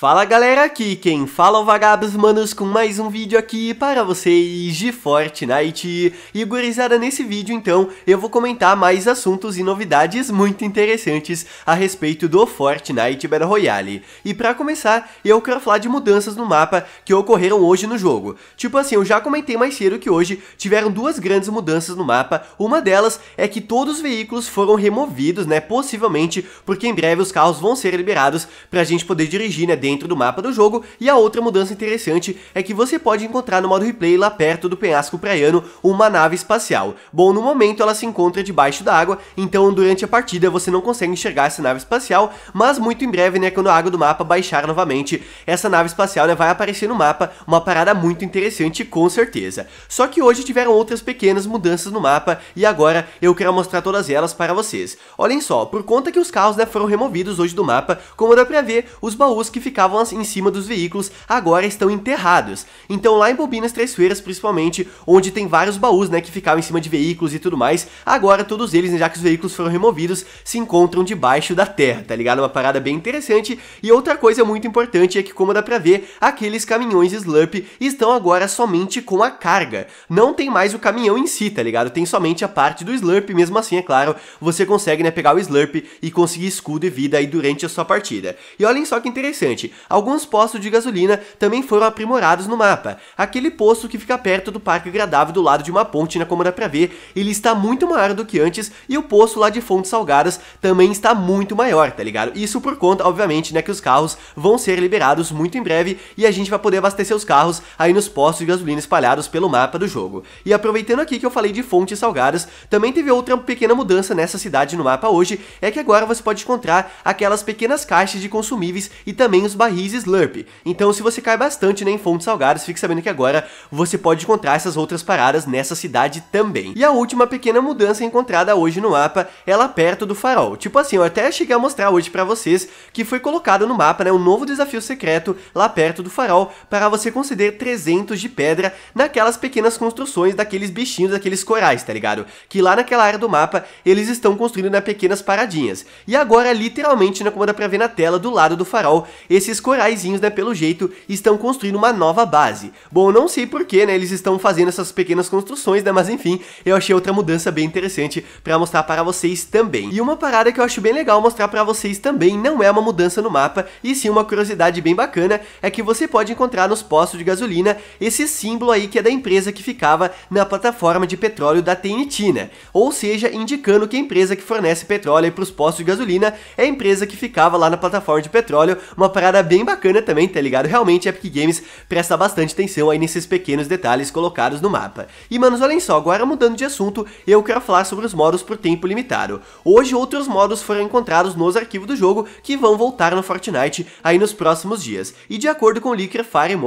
Fala galera, aqui quem fala é o Vagabos Manos com mais um vídeo aqui para vocês de Fortnite. E gurizada, nesse vídeo então eu vou comentar mais assuntos e novidades muito interessantes a respeito do Fortnite Battle Royale. E para começar, eu quero falar de mudanças no mapa que ocorreram hoje no jogo. Tipo assim, eu já comentei mais cedo que hoje tiveram duas grandes mudanças no mapa, uma delas é que todos os veículos foram removidos, né, possivelmente porque em breve os carros vão ser liberados pra gente poder dirigir, né, dentro dentro do mapa do jogo, e a outra mudança interessante é que você pode encontrar no modo replay lá perto do penhasco praiano uma nave espacial. Bom, no momento ela se encontra debaixo da água, então durante a partida você não consegue enxergar essa nave espacial, mas muito em breve, né, quando a água do mapa baixar novamente, essa nave espacial né, vai aparecer no mapa, uma parada muito interessante com certeza. Só que hoje tiveram outras pequenas mudanças no mapa e agora eu quero mostrar todas elas para vocês. Olhem só, por conta que os carros né, foram removidos hoje do mapa, como dá pra ver, os baús que ficaram ficavam em cima dos veículos agora estão enterrados. Então lá em Bobinas Três Feiras, principalmente, onde tem vários baús, né, que ficavam em cima de veículos e tudo mais, agora todos eles, né, já que os veículos foram removidos, se encontram debaixo da terra, tá ligado? Uma parada bem interessante. E outra coisa muito importante é que, como dá pra ver, aqueles caminhões Slurp estão agora somente com a carga. Não tem mais o caminhão em si, tá ligado? Tem somente a parte do Slurp, mesmo assim, é claro, você consegue, né, pegar o Slurp e conseguir escudo e vida aí durante a sua partida. E olhem só que interessante, alguns postos de gasolina também foram aprimorados no mapa. Aquele posto que fica perto do Parque Agradável do lado de uma ponte na Comuna pra ver, ele está muito maior do que antes e o posto lá de Fontes Salgadas também está muito maior, tá ligado? Isso por conta, obviamente, né, que os carros vão ser liberados muito em breve e a gente vai poder abastecer os carros aí nos postos de gasolina espalhados pelo mapa do jogo. E aproveitando aqui que eu falei de Fontes Salgadas, também teve outra pequena mudança nessa cidade no mapa hoje, é que agora você pode encontrar aquelas pequenas caixas de consumíveis e também os barris e slurp. Então se você cai bastante né, em fontes salgadas, fique sabendo que agora você pode encontrar essas outras paradas nessa cidade também. E a última pequena mudança encontrada hoje no mapa, ela é perto do farol. Tipo assim, eu até cheguei a mostrar hoje pra vocês que foi colocado no mapa né, um novo desafio secreto lá perto do farol para você conceder 300 de pedra naquelas pequenas construções daqueles bichinhos, daqueles corais, tá ligado? Que lá naquela área do mapa eles estão construindo né, pequenas paradinhas. E agora literalmente, né, como dá pra ver na tela, do lado do farol, esses coraizinhos, né, pelo jeito, estão construindo uma nova base. Bom, não sei porquê, né, eles estão fazendo essas pequenas construções, né, mas enfim, eu achei outra mudança bem interessante pra mostrar para vocês também. E uma parada que eu acho bem legal mostrar pra vocês também, não é uma mudança no mapa, e sim uma curiosidade bem bacana, é que você pode encontrar nos postos de gasolina esse símbolo aí que é da empresa que ficava na plataforma de petróleo da TNT, né, ou seja, indicando que a empresa que fornece petróleo para os postos de gasolina é a empresa que ficava lá na plataforma de petróleo, uma parada parada bem bacana também, tá ligado? Realmente Epic Games presta bastante atenção aí nesses pequenos detalhes colocados no mapa. E manos, olhem só, agora mudando de assunto, eu quero falar sobre os modos por tempo limitado. Hoje outros modos foram encontrados nos arquivos do jogo que vão voltar no Fortnite aí nos próximos dias. E de acordo com o Licker, Fire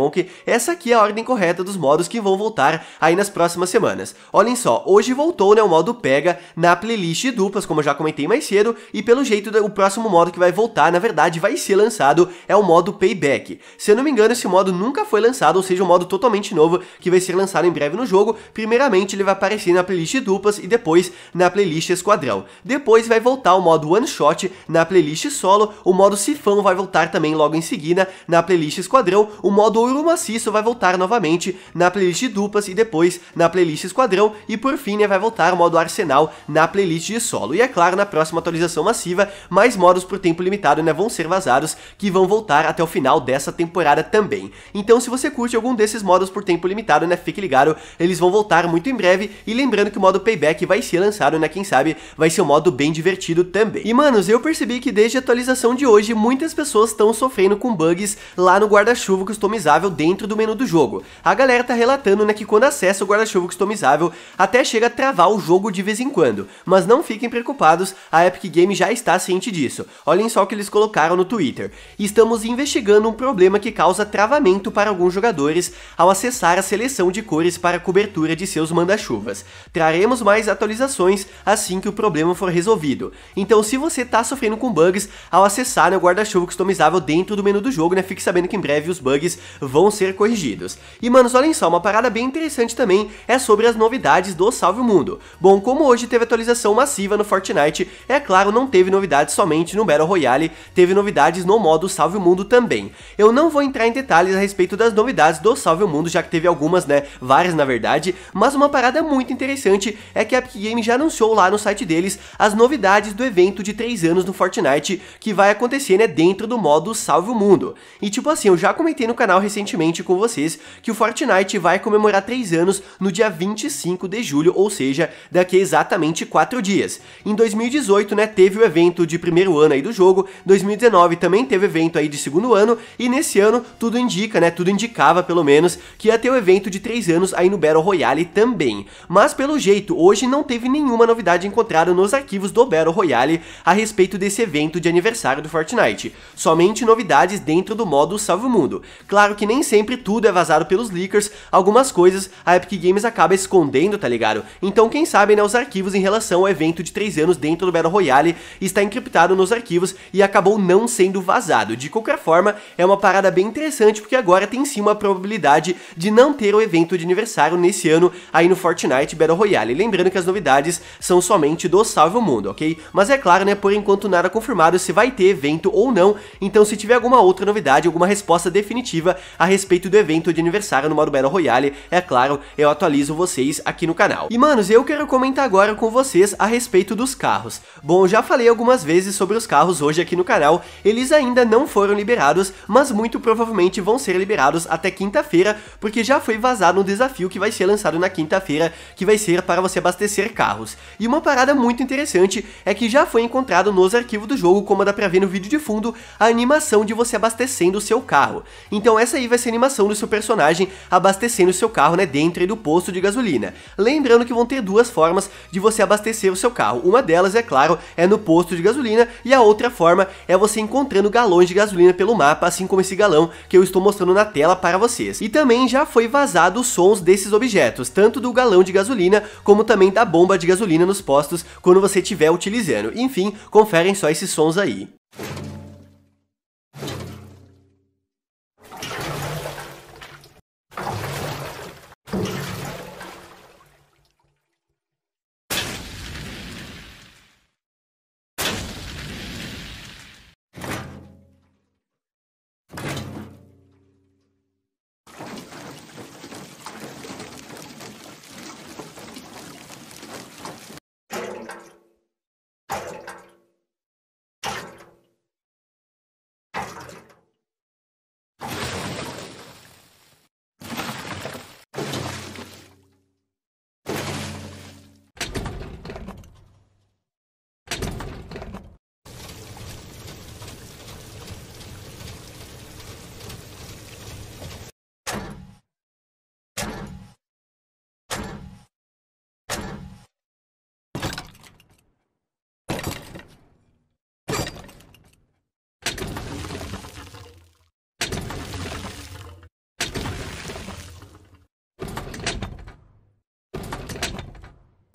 essa aqui é a ordem correta dos modos que vão voltar aí nas próximas semanas. Olhem só, hoje voltou né, o modo pega na playlist duplas, como eu já comentei mais cedo, e pelo jeito o próximo modo que vai voltar, na verdade, vai ser lançado é é o modo Payback. Se eu não me engano, esse modo nunca foi lançado, ou seja, um modo totalmente novo que vai ser lançado em breve no jogo. Primeiramente, ele vai aparecer na playlist duplas e depois na playlist esquadrão. Depois vai voltar o modo One Shot na playlist solo, o modo Sifão vai voltar também logo em seguida na playlist esquadrão, o modo Ouro Maciço vai voltar novamente na playlist duplas e depois na playlist esquadrão e por fim né, vai voltar o modo Arsenal na playlist de solo. E é claro, na próxima atualização massiva, mais modos por tempo limitado né, vão ser vazados que vão voltar voltar até o final dessa temporada também. Então se você curte algum desses modos por tempo limitado, né, fique ligado, eles vão voltar muito em breve, e lembrando que o modo Payback vai ser lançado, né, quem sabe vai ser um modo bem divertido também. E manos, eu percebi que desde a atualização de hoje, muitas pessoas estão sofrendo com bugs lá no guarda-chuva customizável dentro do menu do jogo. A galera tá relatando, né, que quando acessa o guarda-chuva customizável, até chega a travar o jogo de vez em quando, mas não fiquem preocupados, a Epic Games já está ciente disso. Olhem só o que eles colocaram no Twitter. Estamos estamos investigando um problema que causa travamento para alguns jogadores ao acessar a seleção de cores para cobertura de seus manda-chuvas. Traremos mais atualizações assim que o problema for resolvido. Então se você está sofrendo com bugs ao acessar né, o guarda-chuva customizável dentro do menu do jogo, né, fique sabendo que em breve os bugs vão ser corrigidos. E manos, olhem só, uma parada bem interessante também é sobre as novidades do Salve o Mundo. Bom, como hoje teve atualização massiva no Fortnite, é claro, não teve novidades somente no Battle Royale, teve novidades no modo Salve o Mundo também. Eu não vou entrar em detalhes a respeito das novidades do Salve o Mundo, já que teve algumas, né, várias na verdade, mas uma parada muito interessante é que a Epic Games já anunciou lá no site deles as novidades do evento de 3 anos no Fortnite, que vai acontecer, né, dentro do modo Salve o Mundo. E tipo assim, eu já comentei no canal recentemente com vocês que o Fortnite vai comemorar 3 anos no dia 25 de julho, ou seja, daqui a exatamente 4 dias. Em 2018, né, teve o evento de primeiro ano aí do jogo, 2019 também teve evento aí de segundo ano, e nesse ano tudo indica, né, tudo indicava pelo menos, que ia ter o um evento de 3 anos aí no Battle Royale também. Mas pelo jeito, hoje não teve nenhuma novidade encontrada nos arquivos do Battle Royale a respeito desse evento de aniversário do Fortnite, somente novidades dentro do modo Salve o Mundo. Claro que nem sempre tudo é vazado pelos leakers, algumas coisas a Epic Games acaba escondendo, tá ligado? Então quem sabe, né, os arquivos em relação ao evento de 3 anos dentro do Battle Royale está encriptado nos arquivos e acabou não sendo vazado. De qualquer qualquer forma, é uma parada bem interessante porque agora tem sim uma probabilidade de não ter o evento de aniversário nesse ano aí no Fortnite Battle Royale. Lembrando que as novidades são somente do Salve o Mundo, ok? Mas é claro, né, por enquanto nada confirmado se vai ter evento ou não, então se tiver alguma outra novidade, alguma resposta definitiva a respeito do evento de aniversário no modo Battle Royale, é claro, eu atualizo vocês aqui no canal. E manos, eu quero comentar agora com vocês a respeito dos carros. Bom, já falei algumas vezes sobre os carros hoje aqui no canal, eles ainda não foram foram liberados, mas muito provavelmente vão ser liberados até quinta-feira, porque já foi vazado um desafio que vai ser lançado na quinta-feira, que vai ser para você abastecer carros. E uma parada muito interessante é que já foi encontrado nos arquivos do jogo, como dá pra ver no vídeo de fundo, a animação de você abastecendo o seu carro. Então essa aí vai ser a animação do seu personagem abastecendo o seu carro, né, dentro do posto de gasolina. Lembrando que vão ter duas formas de você abastecer o seu carro. Uma delas, é claro, é no posto de gasolina e a outra forma é você encontrando galões de gasolina gasolina pelo mapa, assim como esse galão que eu estou mostrando na tela para vocês. E também já foi vazado os sons desses objetos, tanto do galão de gasolina, como também da bomba de gasolina nos postos, quando você estiver utilizando. Enfim, conferem só esses sons aí.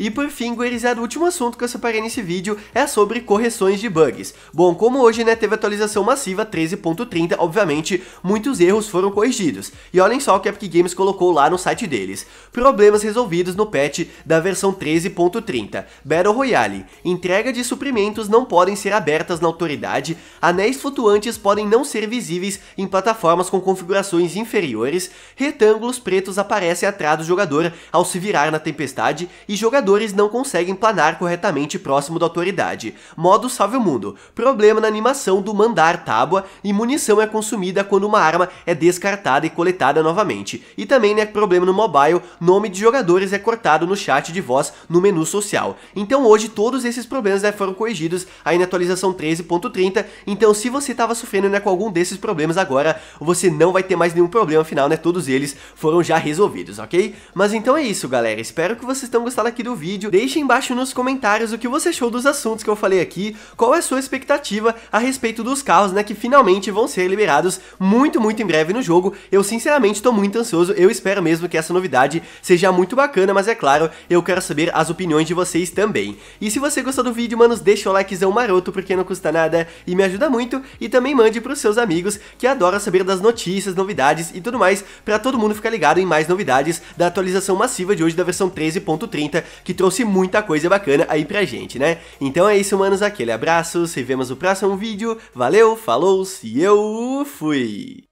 E por fim, gurizada, o último assunto que eu separei nesse vídeo é sobre correções de bugs. Bom, como hoje, né, teve atualização massiva 13.30, obviamente, muitos erros foram corrigidos. E olhem só o que a Epic Games colocou lá no site deles. Problemas resolvidos no patch da versão 13.30. Battle Royale. Entrega de suprimentos não podem ser abertas na autoridade, anéis flutuantes podem não ser visíveis em plataformas com configurações inferiores, retângulos pretos aparecem atrás do jogador ao se virar na tempestade e jogadores não conseguem planar corretamente próximo da autoridade. Modo salve o mundo. Problema na animação do mandar tábua e munição é consumida quando uma arma é descartada e coletada novamente. E também né, problema no mobile, nome de jogadores é cortado no chat de voz no menu social. Então hoje todos esses problemas né, foram corrigidos aí na atualização 13.30, então se você estava sofrendo né, com algum desses problemas agora, você não vai ter mais nenhum problema, afinal né, todos eles foram já resolvidos, ok? Mas então é isso galera, espero que vocês tenham gostado aqui do vídeo, deixe embaixo nos comentários o que você achou dos assuntos que eu falei aqui, qual é a sua expectativa a respeito dos carros, né, que finalmente vão ser liberados muito, muito em breve no jogo. Eu sinceramente estou muito ansioso, eu espero mesmo que essa novidade seja muito bacana, mas é claro, eu quero saber as opiniões de vocês também. E se você gostou do vídeo, manos, deixa o likezão maroto, porque não custa nada e me ajuda muito, e também mande para os seus amigos que adoram saber das notícias, novidades e tudo mais, para todo mundo ficar ligado em mais novidades da atualização massiva de hoje da versão 13.30, que trouxe muita coisa bacana aí pra gente, né? Então é isso, manos, aquele abraço, se vemos no próximo vídeo, valeu, falou, se eu fui!